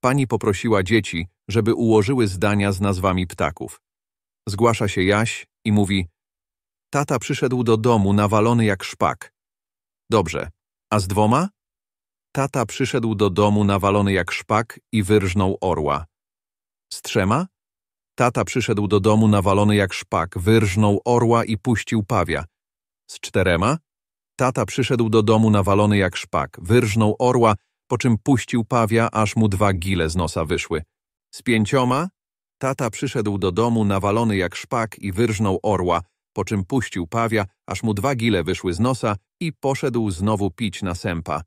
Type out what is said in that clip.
Pani poprosiła dzieci, żeby ułożyły zdania z nazwami ptaków. Zgłasza się Jaś i mówi Tata przyszedł do domu nawalony jak szpak. Dobrze, a z dwoma? Tata przyszedł do domu nawalony jak szpak i wyrżnął orła. Z trzema? Tata przyszedł do domu nawalony jak szpak, wyrżnął orła i puścił pawia. Z czterema? Tata przyszedł do domu nawalony jak szpak, wyrżnął orła po czym puścił pawia, aż mu dwa gile z nosa wyszły. Z pięcioma? Tata przyszedł do domu nawalony jak szpak i wyrżnął orła, po czym puścił pawia, aż mu dwa gile wyszły z nosa i poszedł znowu pić na sępa.